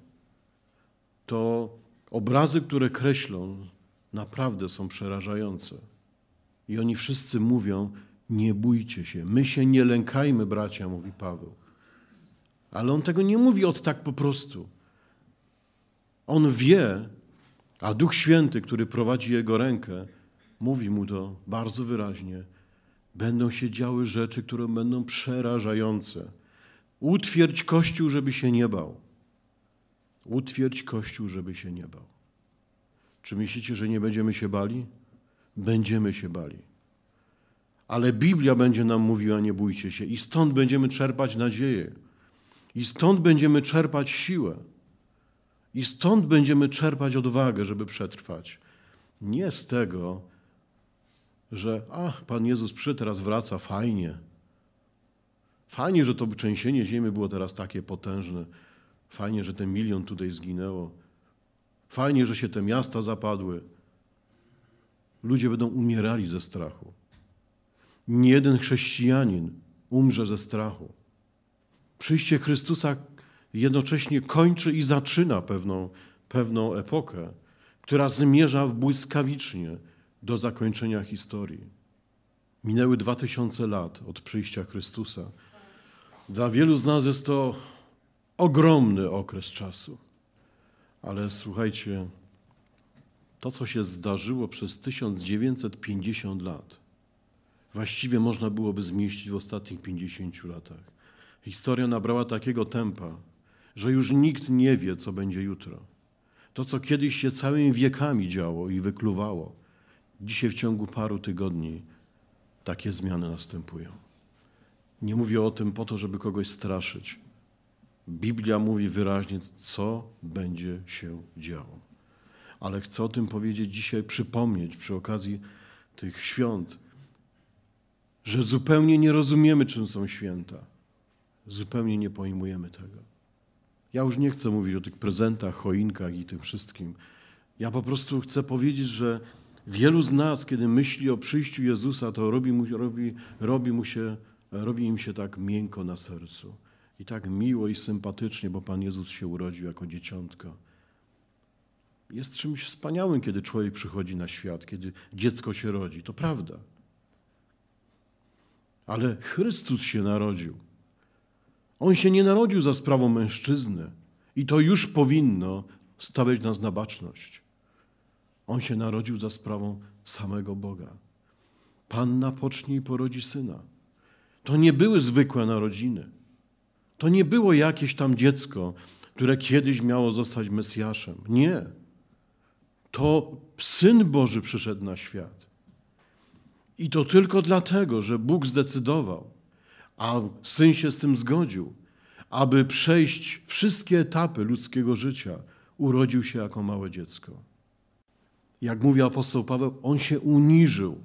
to obrazy, które kreślą, naprawdę są przerażające. I oni wszyscy mówią: Nie bójcie się, my się nie lękajmy, bracia, mówi Paweł. Ale on tego nie mówi od tak po prostu. On wie, a Duch Święty, który prowadzi jego rękę, mówi mu to bardzo wyraźnie. Będą się działy rzeczy, które będą przerażające. Utwierdź Kościół, żeby się nie bał. Utwierdź Kościół, żeby się nie bał. Czy myślicie, że nie będziemy się bali? Będziemy się bali. Ale Biblia będzie nam mówiła: nie bójcie się, i stąd będziemy czerpać nadzieję. I stąd będziemy czerpać siłę. I stąd będziemy czerpać odwagę, żeby przetrwać. Nie z tego, że ach, Pan Jezus przy teraz wraca, fajnie. Fajnie, że to trzęsienie ziemi było teraz takie potężne. Fajnie, że ten milion tutaj zginęło. Fajnie, że się te miasta zapadły. Ludzie będą umierali ze strachu. Nie jeden chrześcijanin umrze ze strachu. Przyjście Chrystusa jednocześnie kończy i zaczyna pewną, pewną epokę, która zmierza błyskawicznie do zakończenia historii. Minęły dwa tysiące lat od przyjścia Chrystusa. Dla wielu z nas jest to ogromny okres czasu. Ale słuchajcie, to, co się zdarzyło przez 1950 lat, właściwie można byłoby zmieścić w ostatnich 50 latach. Historia nabrała takiego tempa, że już nikt nie wie, co będzie jutro. To, co kiedyś się całymi wiekami działo i wykluwało, dzisiaj w ciągu paru tygodni takie zmiany następują. Nie mówię o tym po to, żeby kogoś straszyć. Biblia mówi wyraźnie, co będzie się działo. Ale chcę o tym powiedzieć dzisiaj, przypomnieć przy okazji tych świąt, że zupełnie nie rozumiemy, czym są święta zupełnie nie pojmujemy tego. Ja już nie chcę mówić o tych prezentach, choinkach i tym wszystkim. Ja po prostu chcę powiedzieć, że wielu z nas, kiedy myśli o przyjściu Jezusa, to robi, mu, robi, robi, mu się, robi im się tak miękko na sercu. I tak miło i sympatycznie, bo Pan Jezus się urodził jako dzieciątko. Jest czymś wspaniałym, kiedy człowiek przychodzi na świat, kiedy dziecko się rodzi. To prawda. Ale Chrystus się narodził. On się nie narodził za sprawą mężczyzny i to już powinno stawiać nas na baczność. On się narodził za sprawą samego Boga. Panna pocznie i porodzi syna. To nie były zwykłe narodziny. To nie było jakieś tam dziecko, które kiedyś miało zostać Mesjaszem. Nie. To Syn Boży przyszedł na świat. I to tylko dlatego, że Bóg zdecydował, a syn się z tym zgodził, aby przejść wszystkie etapy ludzkiego życia, urodził się jako małe dziecko. Jak mówi apostoł Paweł, on się uniżył.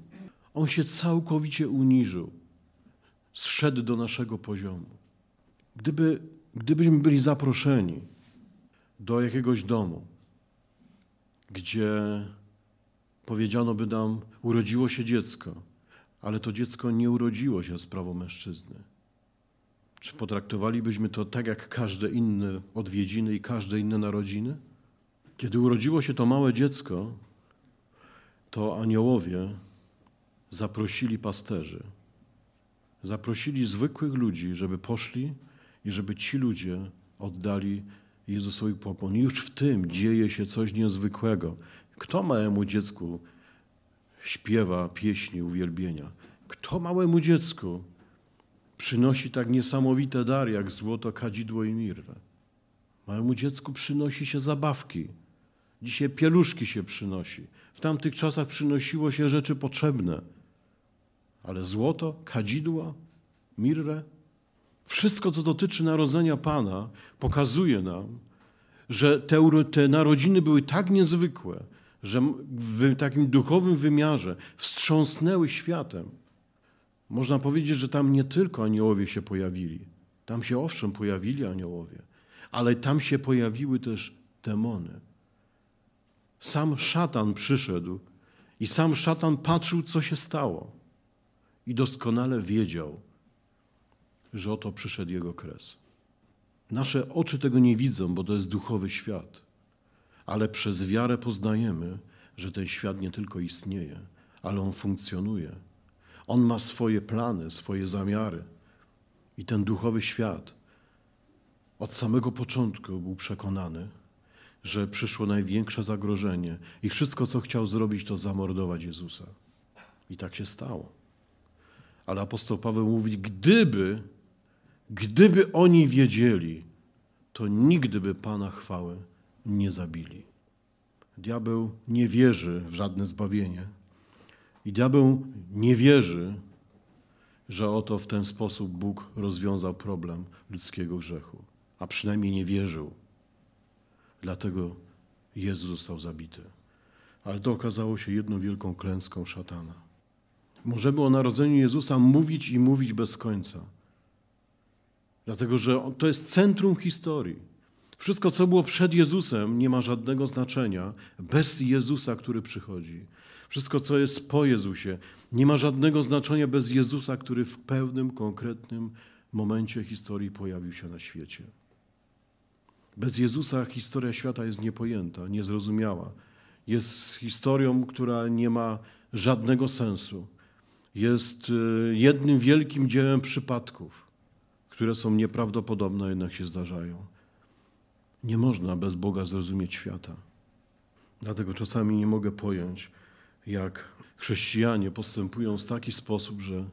On się całkowicie uniżył. Zszedł do naszego poziomu. Gdyby, gdybyśmy byli zaproszeni do jakiegoś domu, gdzie powiedziano by nam, urodziło się dziecko, ale to dziecko nie urodziło się z prawo mężczyzny. Czy potraktowalibyśmy to tak jak każde inne odwiedziny i każde inne narodziny? Kiedy urodziło się to małe dziecko, to aniołowie zaprosili pasterzy. Zaprosili zwykłych ludzi, żeby poszli i żeby ci ludzie oddali Jezusowi pokłon. Już w tym dzieje się coś niezwykłego. Kto małemu dziecku śpiewa pieśni uwielbienia. Kto małemu dziecku przynosi tak niesamowite dary jak złoto, kadzidło i mirrę? Małemu dziecku przynosi się zabawki. Dzisiaj pieluszki się przynosi. W tamtych czasach przynosiło się rzeczy potrzebne. Ale złoto, kadzidła, mirrę, wszystko co dotyczy narodzenia Pana pokazuje nam, że te, te narodziny były tak niezwykłe, że w takim duchowym wymiarze wstrząsnęły światem. Można powiedzieć, że tam nie tylko aniołowie się pojawili. Tam się owszem pojawili aniołowie, ale tam się pojawiły też demony. Sam szatan przyszedł i sam szatan patrzył, co się stało. I doskonale wiedział, że oto przyszedł jego kres. Nasze oczy tego nie widzą, bo to jest duchowy świat ale przez wiarę poznajemy, że ten świat nie tylko istnieje, ale on funkcjonuje. On ma swoje plany, swoje zamiary. I ten duchowy świat od samego początku był przekonany, że przyszło największe zagrożenie i wszystko, co chciał zrobić, to zamordować Jezusa. I tak się stało. Ale apostoł Paweł mówi, gdyby, gdyby oni wiedzieli, to nigdy by Pana chwały nie zabili. Diabeł nie wierzy w żadne zbawienie. I diabeł nie wierzy, że oto w ten sposób Bóg rozwiązał problem ludzkiego grzechu, a przynajmniej nie wierzył. Dlatego Jezus został zabity. Ale to okazało się jedną wielką klęską szatana. Możemy o narodzeniu Jezusa mówić i mówić bez końca. Dlatego, że to jest centrum historii. Wszystko, co było przed Jezusem, nie ma żadnego znaczenia bez Jezusa, który przychodzi. Wszystko, co jest po Jezusie, nie ma żadnego znaczenia bez Jezusa, który w pewnym konkretnym momencie historii pojawił się na świecie. Bez Jezusa historia świata jest niepojęta, niezrozumiała. Jest historią, która nie ma żadnego sensu. Jest y, jednym wielkim dziełem przypadków, które są nieprawdopodobne, jednak się zdarzają. Nie można bez Boga zrozumieć świata. Dlatego czasami nie mogę pojąć, jak chrześcijanie postępują w taki sposób, że,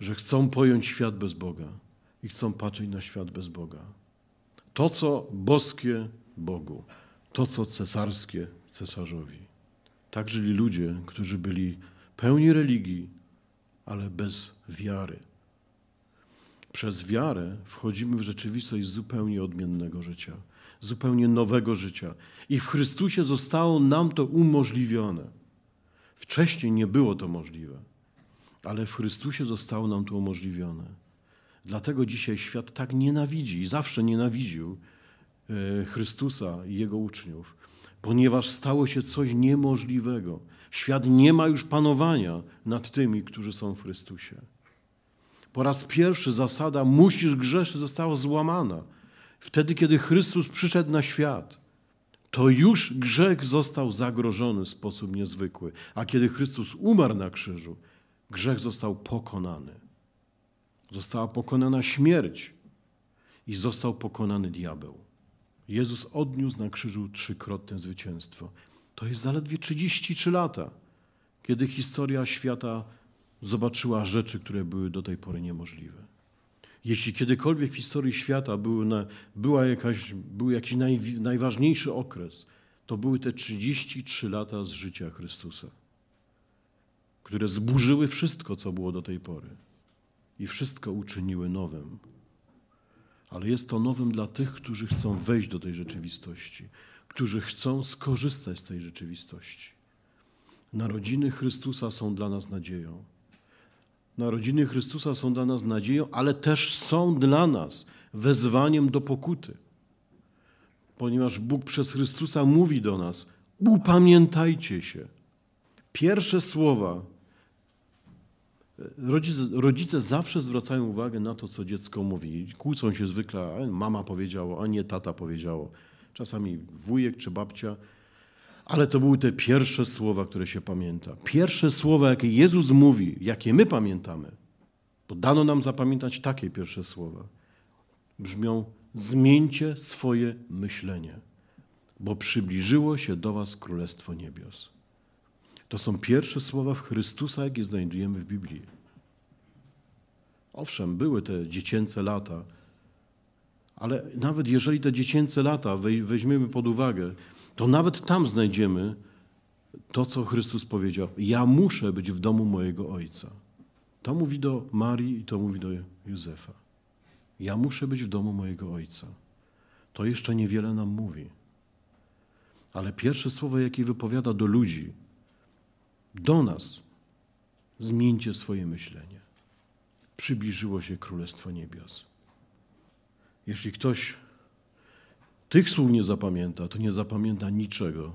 że chcą pojąć świat bez Boga i chcą patrzeć na świat bez Boga. To, co boskie Bogu, to, co cesarskie cesarzowi. Tak żyli ludzie, którzy byli pełni religii, ale bez wiary. Przez wiarę wchodzimy w rzeczywistość zupełnie odmiennego życia, zupełnie nowego życia. I w Chrystusie zostało nam to umożliwione. Wcześniej nie było to możliwe, ale w Chrystusie zostało nam to umożliwione. Dlatego dzisiaj świat tak nienawidzi i zawsze nienawidził e, Chrystusa i jego uczniów, ponieważ stało się coś niemożliwego. Świat nie ma już panowania nad tymi, którzy są w Chrystusie. Po raz pierwszy zasada musisz grzeszyć została złamana. Wtedy, kiedy Chrystus przyszedł na świat, to już grzech został zagrożony w sposób niezwykły. A kiedy Chrystus umarł na krzyżu, grzech został pokonany. Została pokonana śmierć i został pokonany diabeł. Jezus odniósł na krzyżu trzykrotne zwycięstwo. To jest zaledwie 33 lata, kiedy historia świata zobaczyła rzeczy, które były do tej pory niemożliwe. Jeśli kiedykolwiek w historii świata był na, była jakaś, był jakiś naj, najważniejszy okres, to były te 33 lata z życia Chrystusa, które zburzyły wszystko, co było do tej pory i wszystko uczyniły nowym. Ale jest to nowym dla tych, którzy chcą wejść do tej rzeczywistości, którzy chcą skorzystać z tej rzeczywistości. Narodziny Chrystusa są dla nas nadzieją. Narodziny no, Chrystusa są dla nas nadzieją, ale też są dla nas wezwaniem do pokuty. Ponieważ Bóg przez Chrystusa mówi do nas: upamiętajcie się. Pierwsze słowa. E, rodzice, rodzice zawsze zwracają uwagę na to, co dziecko mówi. Kłócą się zwykle, mama powiedziała, a nie tata powiedziało. Czasami wujek czy babcia. Ale to były te pierwsze słowa, które się pamięta. Pierwsze słowa, jakie Jezus mówi, jakie my pamiętamy, bo dano nam zapamiętać takie pierwsze słowa, brzmią: Zmieńcie swoje myślenie, bo przybliżyło się do Was Królestwo Niebios. To są pierwsze słowa w Chrystusa, jakie znajdujemy w Biblii. Owszem, były te dziecięce lata, ale nawet jeżeli te dziecięce lata weźmiemy pod uwagę, to nawet tam znajdziemy to, co Chrystus powiedział. Ja muszę być w domu mojego Ojca. To mówi do Marii i to mówi do Józefa. Ja muszę być w domu mojego Ojca. To jeszcze niewiele nam mówi. Ale pierwsze słowo, jakie wypowiada do ludzi, do nas, zmieńcie swoje myślenie. Przybliżyło się Królestwo Niebios. Jeśli ktoś tych słów nie zapamięta, to nie zapamięta niczego,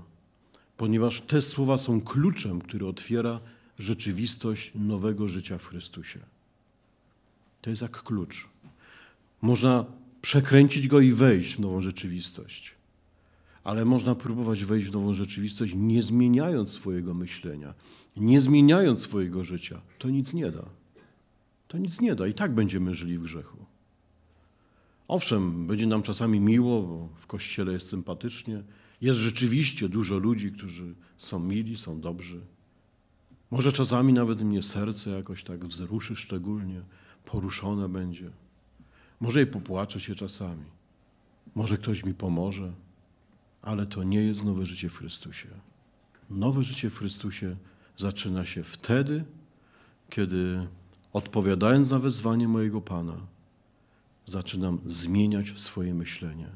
ponieważ te słowa są kluczem, który otwiera rzeczywistość nowego życia w Chrystusie. To jest jak klucz. Można przekręcić go i wejść w nową rzeczywistość. Ale można próbować wejść w nową rzeczywistość, nie zmieniając swojego myślenia, nie zmieniając swojego życia. To nic nie da. To nic nie da i tak będziemy żyli w grzechu. Owszem, będzie nam czasami miło, bo w kościele jest sympatycznie, jest rzeczywiście dużo ludzi, którzy są mili, są dobrzy. Może czasami nawet mnie serce jakoś tak wzruszy szczególnie, poruszone będzie. Może i popłaczę się czasami. Może ktoś mi pomoże, ale to nie jest nowe życie w Chrystusie. Nowe życie w Chrystusie zaczyna się wtedy, kiedy odpowiadając na wezwanie mojego Pana, zaczynam zmieniać swoje myślenie.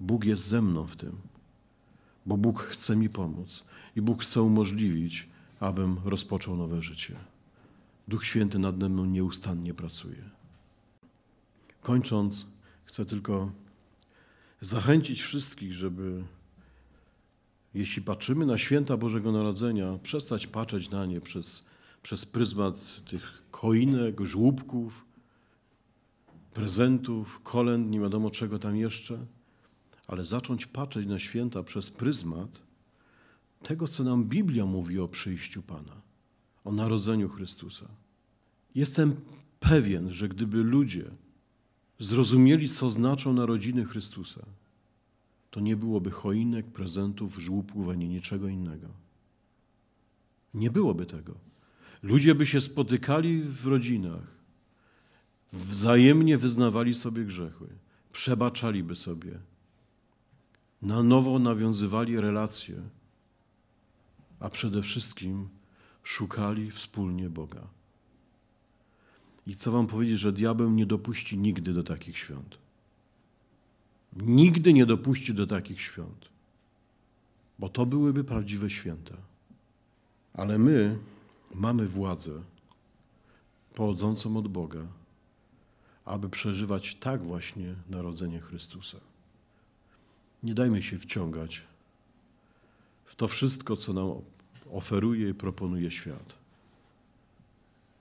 Bóg jest ze mną w tym, bo Bóg chce mi pomóc i Bóg chce umożliwić, abym rozpoczął nowe życie. Duch Święty nad mną nieustannie pracuje. Kończąc, chcę tylko zachęcić wszystkich, żeby jeśli patrzymy na święta Bożego Narodzenia, przestać patrzeć na nie przez, przez pryzmat tych koinek, żłóbków, prezentów, kolęd, nie wiadomo czego tam jeszcze, ale zacząć patrzeć na święta przez pryzmat tego, co nam Biblia mówi o przyjściu Pana, o narodzeniu Chrystusa. Jestem pewien, że gdyby ludzie zrozumieli, co znaczą narodziny Chrystusa, to nie byłoby choinek, prezentów, żłóbków ani niczego innego. Nie byłoby tego. Ludzie by się spotykali w rodzinach, wzajemnie wyznawali sobie grzechy, przebaczaliby sobie, na nowo nawiązywali relacje, a przede wszystkim szukali wspólnie Boga. I chcę Wam powiedzieć, że diabeł nie dopuści nigdy do takich świąt. Nigdy nie dopuści do takich świąt, bo to byłyby prawdziwe święta. Ale my mamy władzę pochodzącą od Boga aby przeżywać tak właśnie narodzenie Chrystusa. Nie dajmy się wciągać w to wszystko, co nam oferuje i proponuje świat.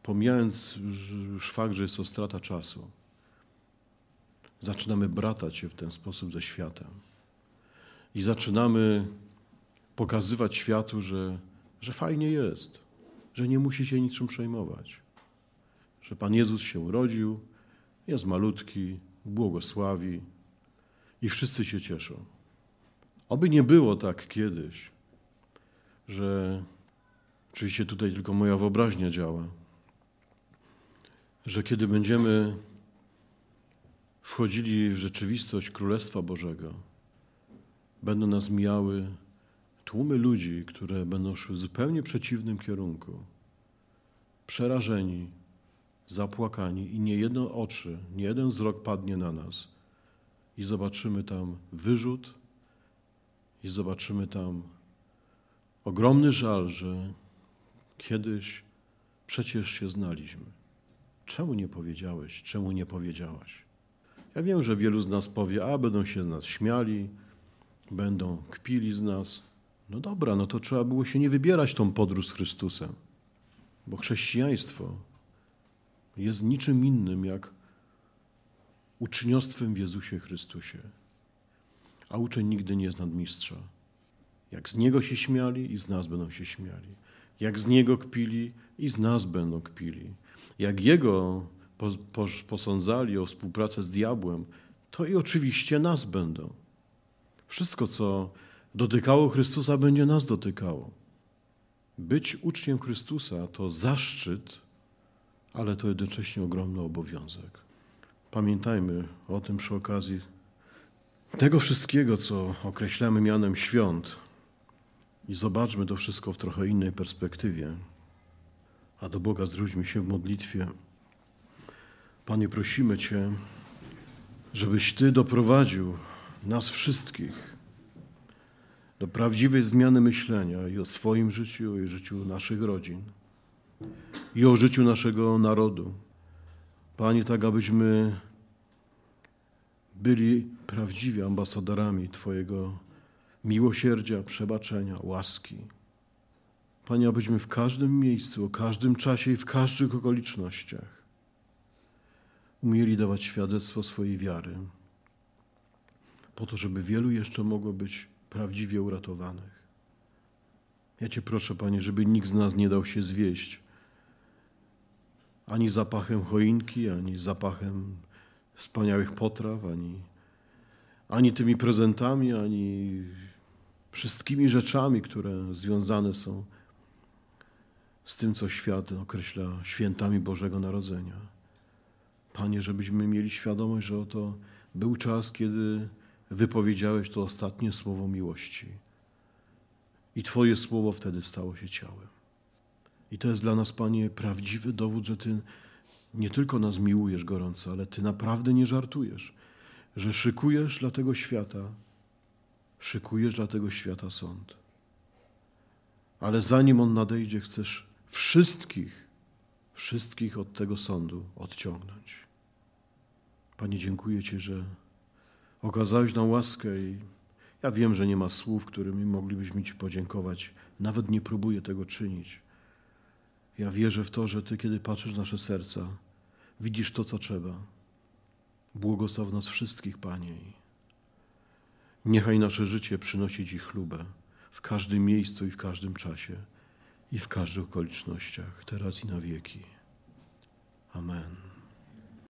Pomijając już fakt, że jest to strata czasu, zaczynamy bratać się w ten sposób ze światem i zaczynamy pokazywać światu, że, że fajnie jest, że nie musi się niczym przejmować, że Pan Jezus się urodził, jest malutki, błogosławi i wszyscy się cieszą. Oby nie było tak kiedyś, że oczywiście tutaj tylko moja wyobraźnia działa, że kiedy będziemy wchodzili w rzeczywistość Królestwa Bożego, będą nas mijały tłumy ludzi, które będą szły w zupełnie przeciwnym kierunku, przerażeni, zapłakani i nie jedno oczy, nie jeden wzrok padnie na nas i zobaczymy tam wyrzut i zobaczymy tam ogromny żal, że kiedyś przecież się znaliśmy. Czemu nie powiedziałeś, czemu nie powiedziałaś? Ja wiem, że wielu z nas powie, a będą się z nas śmiali, będą kpili z nas. No dobra, no to trzeba było się nie wybierać tą podróż z Chrystusem, bo chrześcijaństwo jest niczym innym jak uczniostwem w Jezusie Chrystusie. A uczeń nigdy nie jest nadmistrza. Jak z Niego się śmiali i z nas będą się śmiali. Jak z Niego kpili i z nas będą kpili. Jak Jego posądzali o współpracę z diabłem, to i oczywiście nas będą. Wszystko, co dotykało Chrystusa, będzie nas dotykało. Być uczniem Chrystusa to zaszczyt, ale to jednocześnie ogromny obowiązek. Pamiętajmy o tym przy okazji tego wszystkiego, co określamy mianem świąt, i zobaczmy to wszystko w trochę innej perspektywie, a do Boga zwróćmy się w modlitwie. Panie, prosimy Cię, żebyś Ty doprowadził nas wszystkich do prawdziwej zmiany myślenia i o swoim życiu, i o życiu naszych rodzin i o życiu naszego narodu. Panie, tak abyśmy byli prawdziwi ambasadorami Twojego miłosierdzia, przebaczenia, łaski. Panie, abyśmy w każdym miejscu, w każdym czasie i w każdych okolicznościach umieli dawać świadectwo swojej wiary, po to, żeby wielu jeszcze mogło być prawdziwie uratowanych. Ja Cię proszę, Panie, żeby nikt z nas nie dał się zwieść ani zapachem choinki, ani zapachem wspaniałych potraw, ani, ani tymi prezentami, ani wszystkimi rzeczami, które związane są z tym, co świat określa świętami Bożego Narodzenia. Panie, żebyśmy mieli świadomość, że oto był czas, kiedy wypowiedziałeś to ostatnie słowo miłości. I Twoje słowo wtedy stało się ciałem. I to jest dla nas, Panie, prawdziwy dowód, że Ty nie tylko nas miłujesz gorąco, ale Ty naprawdę nie żartujesz, że szykujesz dla tego świata, szykujesz dla tego świata sąd. Ale zanim on nadejdzie, chcesz wszystkich, wszystkich od tego sądu odciągnąć. Panie, dziękuję Ci, że okazałeś nam łaskę i ja wiem, że nie ma słów, którymi moglibyśmy Ci podziękować. Nawet nie próbuję tego czynić ja wierzę w to, że Ty, kiedy patrzysz w nasze serca, widzisz to, co trzeba. Błogosław nas wszystkich, Panie. Niechaj nasze życie przynosi Ci chlubę w każdym miejscu i w każdym czasie i w każdych okolicznościach, teraz i na wieki. Amen.